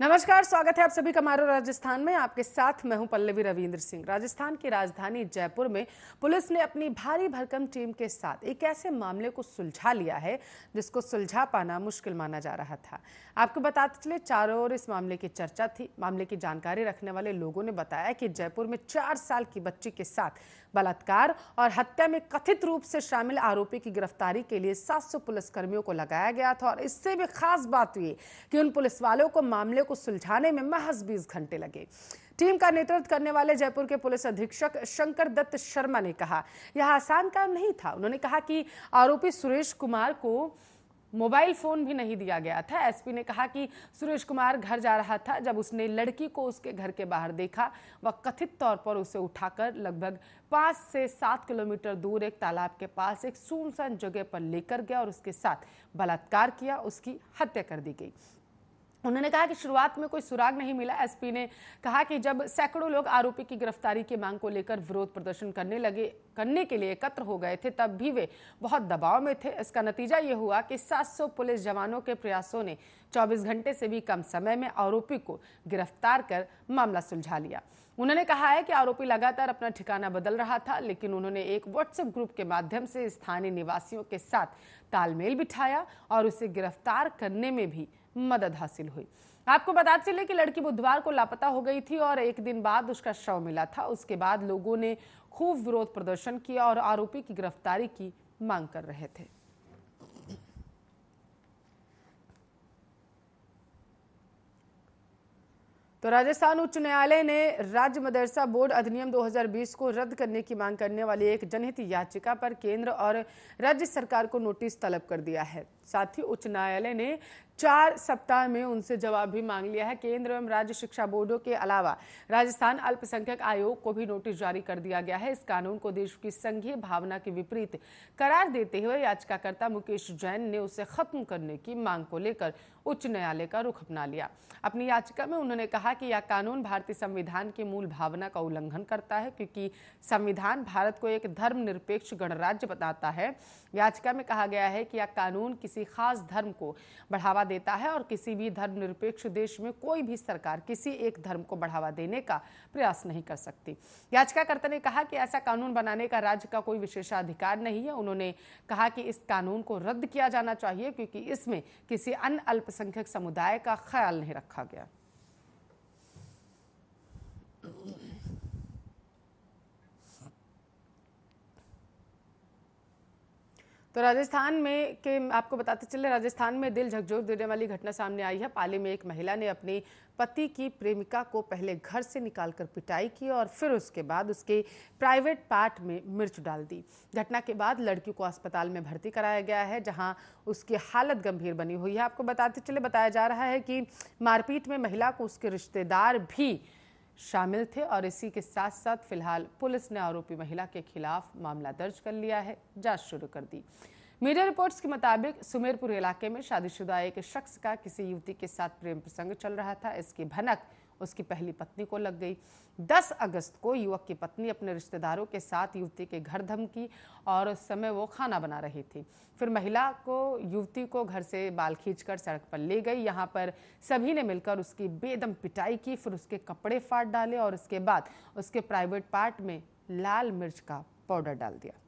नमस्कार स्वागत है आप सभी का मारो राजस्थान में आपके साथ मैं हूं पल्लवी रविंद्र सिंह राजस्थान की राजधानी जयपुर में पुलिस ने अपनी भारी भरकम टीम के साथ एक ऐसे मामले को सुलझा लिया है जिसको सुलझा पाना मुश्किल माना जा रहा था आपको बताते चले चारों ओर इस मामले की चर्चा थी मामले की जानकारी रखने वाले लोगों ने बताया कि जयपुर में चार साल की बच्ची के साथ बलात्कार और हत्या में कथित रूप से शामिल आरोपी की गिरफ्तारी के लिए सात पुलिसकर्मियों को लगाया गया था और इससे भी खास बात हुई कि उन पुलिस वालों को मामले मामले को सुलझाने में महज बीस घंटे लगे टीम का नेतृत्व करने वाले जयपुर के पुलिस अधीक्षक शंकर दत्त शर्मा ने कहा यह आसान काम नहीं था उन्होंने कहा कि आरोपी सुरेश कुमार को मोबाइल फोन भी नहीं दिया गया था एसपी ने कहा कि सुरेश कुमार घर जा रहा था जब उसने लड़की को उसके घर के बाहर देखा वह कथित तौर पर उसे उठाकर लगभग पांच से सात किलोमीटर दूर एक तालाब के पास एक सुनसान जगह पर लेकर गया और उसके साथ बलात्कार किया उसकी हत्या कर दी गई उन्होंने कहा कि शुरुआत में कोई सुराग नहीं मिला एसपी ने कहा कि जब सैकड़ों लोग आरोपी की गिरफ्तारी की मांग को लेकर विरोध प्रदर्शन करने लगे करने के लिए एकत्र हो गए थे तब भी वे बहुत दबाव में थे इसका नतीजा ये हुआ कि 700 पुलिस जवानों के प्रयासों ने 24 घंटे से भी कम समय में आरोपी को गिरफ्तार कर मामला सुलझा लिया उन्होंने कहा है कि आरोपी लगातार अपना ठिकाना बदल रहा था लेकिन उन्होंने एक व्हाट्सएप ग्रुप के माध्यम से स्थानीय निवासियों के साथ तालमेल बिठाया और उसे गिरफ्तार करने में भी मदद हासिल हुई आपको बता चले कि लड़की बुधवार को लापता हो गई थी और एक दिन बाद उसका शव मिला था उसके बाद लोगों ने खूब विरोध प्रदर्शन किया और आरोपी की गिरफ्तारी की मांग कर रहे थे तो राजस्थान उच्च न्यायालय ने राज्य मदरसा बोर्ड अधिनियम 2020 को रद्द करने की मांग करने वाली एक जनहित याचिका पर केंद्र और राज्य सरकार को नोटिस तलब कर दिया है साथ ही उच्च न्यायालय ने चार सप्ताह में उनसे जवाब भी मांग लिया है केंद्र एवं राज्य शिक्षा बोर्डों के अलावा राजस्थान अल्पसंख्यक आयोग को भी नोटिस जारी कर दिया गया है इस कानून को देश की संघीय भावना के विपरीत करार देते हुए याचिकाकर्ता मुकेश जैन ने उसे खत्म करने की मांग को लेकर उच्च न्यायालय का रुख अपना लिया अपनी याचिका में उन्होंने कहा कि यह कानून भारतीय संविधान की मूल भावना का उल्लंघन करता है क्योंकि संविधान भारत को एक धर्मनिरपेक्ष गणराज्य बताता है याचिका में कहा गया है कि यह कानून किसी किसी खास धर्म को बढ़ावा देता है और किसी भी धर्मनिरपेक्ष देश में कोई भी सरकार किसी एक धर्म को बढ़ावा देने का प्रयास नहीं कर सकती याचिकाकर्ता ने कहा कि ऐसा कानून बनाने का राज्य का कोई विशेषाधिकार नहीं है उन्होंने कहा कि इस कानून को रद्द किया जाना चाहिए क्योंकि इसमें किसी अन्य अल्पसंख्यक समुदाय का ख्याल नहीं रखा गया तो राजस्थान में के आपको बताते चले राजस्थान में दिल झकझोर देने वाली घटना सामने आई है पाली में एक महिला ने अपने पति की प्रेमिका को पहले घर से निकालकर पिटाई की और फिर उसके बाद उसके प्राइवेट पार्ट में मिर्च डाल दी घटना के बाद लड़की को अस्पताल में भर्ती कराया गया है जहां उसकी हालत गंभीर बनी हुई है आपको बताते चले बताया जा रहा है कि मारपीट में महिला को उसके रिश्तेदार भी शामिल थे और इसी के साथ साथ फिलहाल पुलिस ने आरोपी महिला के खिलाफ मामला दर्ज कर लिया है जांच शुरू कर दी मीडिया रिपोर्ट्स के मुताबिक सुमेरपुर इलाके में शादीशुदा एक शख्स का किसी युवती के साथ प्रेम प्रसंग चल रहा था इसकी भनक उसकी पहली पत्नी को लग गई 10 अगस्त को युवक की पत्नी अपने रिश्तेदारों के साथ युवती के घर धमकी और उस समय वो खाना बना रही थी फिर महिला को युवती को घर से बाल खींचकर सड़क पर ले गई यहाँ पर सभी ने मिलकर उसकी बेदम पिटाई की फिर उसके कपड़े फाड़ डाले और उसके बाद उसके प्राइवेट पार्ट में लाल मिर्च का पाउडर डाल दिया